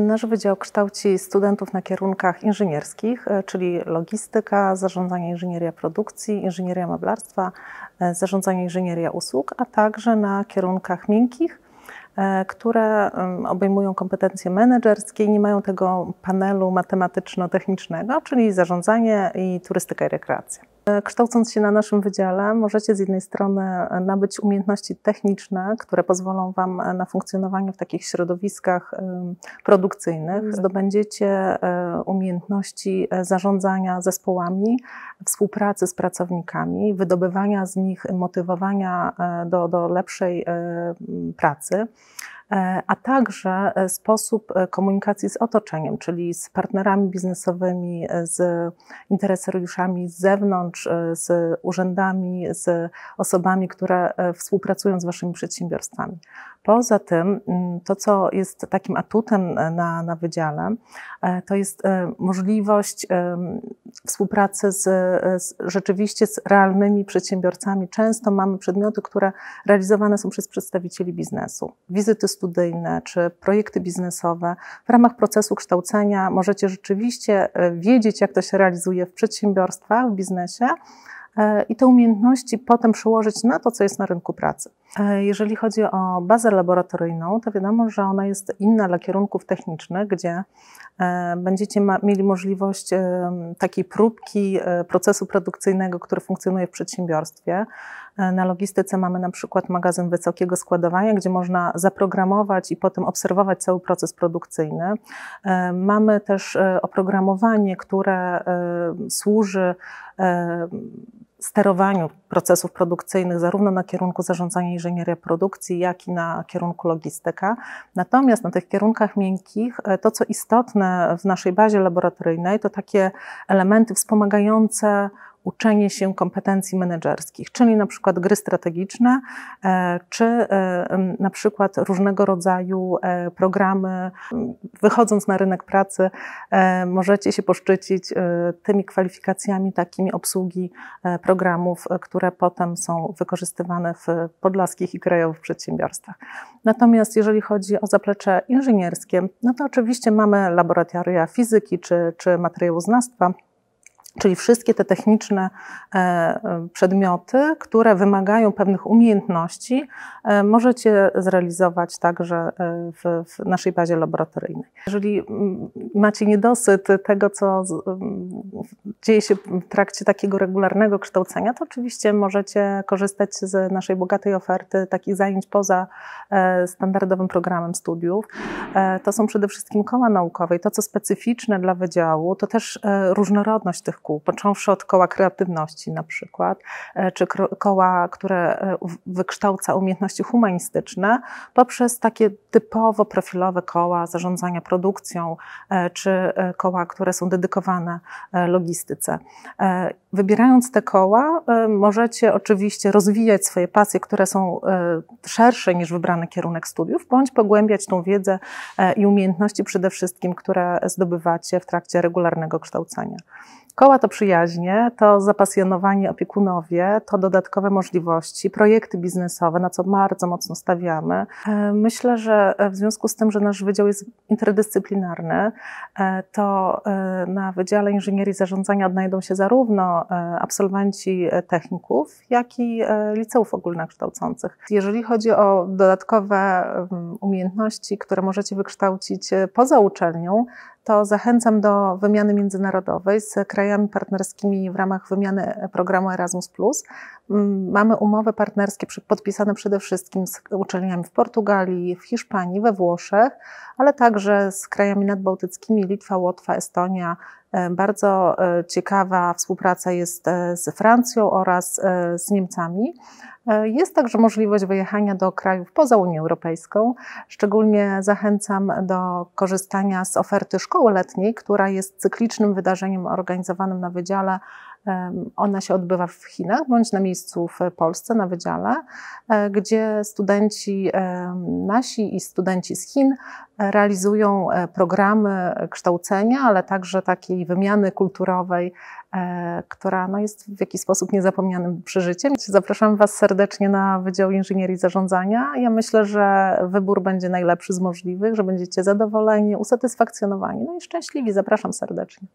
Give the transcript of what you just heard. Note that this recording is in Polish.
Nasz wydział kształci studentów na kierunkach inżynierskich, e, czyli logistyka, zarządzanie inżynieria produkcji, inżynieria meblarstwa, e, zarządzanie inżynieria usług, a także na kierunkach miękkich, e, które obejmują kompetencje menedżerskie i nie mają tego panelu matematyczno-technicznego, czyli zarządzanie i turystyka i rekreacja. E, kształcąc się na naszym wydziale, możecie z jednej strony nabyć umiejętności techniczne, które pozwolą Wam e, na funkcjonowanie w takich środowiskach e, produkcyjnych. Mhm. Zdobędziecie umiejętności zarządzania zespołami, współpracy z pracownikami, wydobywania z nich motywowania do, do lepszej pracy. E, a także e, sposób e, komunikacji z otoczeniem, czyli z partnerami biznesowymi, z interesariuszami z zewnątrz, z urzędami, z osobami, które współpracują z waszymi przedsiębiorstwami. Poza tym, mm, to co jest takim atutem e, na, na wydziale, e, to jest e, możliwość współpracy z, z, rzeczywiście z realnymi przedsiębiorcami. Często mamy przedmioty, które realizowane są przez przedstawicieli biznesu. Wizyty studyjne czy projekty biznesowe. W ramach procesu kształcenia możecie rzeczywiście wiedzieć, jak to się realizuje w przedsiębiorstwach, w biznesie E, i te umiejętności potem przełożyć na to, co jest na rynku pracy. E, jeżeli chodzi o bazę laboratoryjną, to wiadomo, że ona jest inna dla kierunków technicznych, gdzie e, będziecie mieli możliwość takiej próbki procesu produkcyjnego, który funkcjonuje w przedsiębiorstwie. Na logistyce mamy na przykład magazyn wysokiego składowania, gdzie można zaprogramować i potem obserwować cały proces produkcyjny. Mamy też oprogramowanie, które służy sterowaniu procesów produkcyjnych, zarówno na kierunku zarządzania inżynieria produkcji, jak i na kierunku logistyka. Natomiast na tych kierunkach miękkich, e, to co istotne w naszej bazie laboratoryjnej, to takie elementy wspomagające uczenie się kompetencji menedżerskich, czyli na przykład gry strategiczne, e, czy e, na przykład różnego rodzaju e, programy. Wychodząc na rynek pracy, możecie się poszczycić tymi kwalifikacjami, takimi obsługi programów, które potem są wykorzystywane w podlaskich i krajowych przedsiębiorstwach. Natomiast jeżeli chodzi o zaplecze inżynierskie, no to oczywiście mamy laboratoria fizyki czy, czy materiałoznawstwa, Czyli wszystkie te techniczne e, przedmioty, które wymagają pewnych umiejętności, e, możecie zrealizować także e, w, naszej bazie laboratoryjnej. Jeżeli macie niedosyt tego, co dzieje się w trakcie takiego regularnego kształcenia, to oczywiście możecie korzystać z naszej bogatej oferty takich zajęć poza standardowym programem studiów. To są przede wszystkim koła naukowe i to, co specyficzne dla wydziału, to też różnorodność tych kół, począwszy od koła kreatywności na przykład, e, czy koła, które e, wykształca umiejętności humanistyczne, poprzez takie typowo profilowe koła zarządzania produkcją, e, czy koła, które są dedykowane logistyce. Wybierając te koła, możecie oczywiście rozwijać swoje pasje, które są szersze niż wybrany kierunek studiów, bądź pogłębiać tą wiedzę i umiejętności przede wszystkim, które zdobywacie w trakcie regularnego kształcenia. Szkoła to przyjaźnie, to zapasjonowani opiekunowie, to dodatkowe możliwości, projekty biznesowe, na co bardzo mocno stawiamy. E, myślę, że e, w związku z tym, że nasz wydział jest interdyscyplinarny, e, to na Wydziale Inżynierii Zarządzania odnajdą się zarówno absolwenci techników, jak i liceów ogólnokształcących. Jeżeli chodzi o dodatkowe mm, umiejętności, które możecie wykształcić poza uczelnią, to zachęcam do wymiany międzynarodowej z krajami partnerskimi w ramach wymiany e, programu Erasmus. Mm, mamy umowy partnerskie podpisane przede wszystkim z uczelniami w Portugalii, w Hiszpanii, we Włoszech, ale także z krajami nadbałtyckimi Litwa, Łotwa, Estonia, E, bardzo e, ciekawa współpraca jest e, z Francją oraz z Niemcami. Jest także możliwość wyjechania do krajów poza Unię Europejską. Szczególnie zachęcam do korzystania z oferty szkoły letniej, która jest cyklicznym wydarzeniem organizowanym na Wydziale ona się odbywa w Chinach bądź na miejscu w Polsce, na wydziale, e, gdzie studenci nasi i studenci z Chin realizują e, programy kształcenia, ale także takiej wymiany kulturowej, e, która no, jest w jakiś sposób niezapomnianym przeżyciem. Zapraszam Was serdecznie na Wydział Inżynierii Zarządzania. Ja myślę, że wybór będzie najlepszy z możliwych, że będziecie zadowoleni, usatysfakcjonowani, no i szczęśliwi. Zapraszam serdecznie.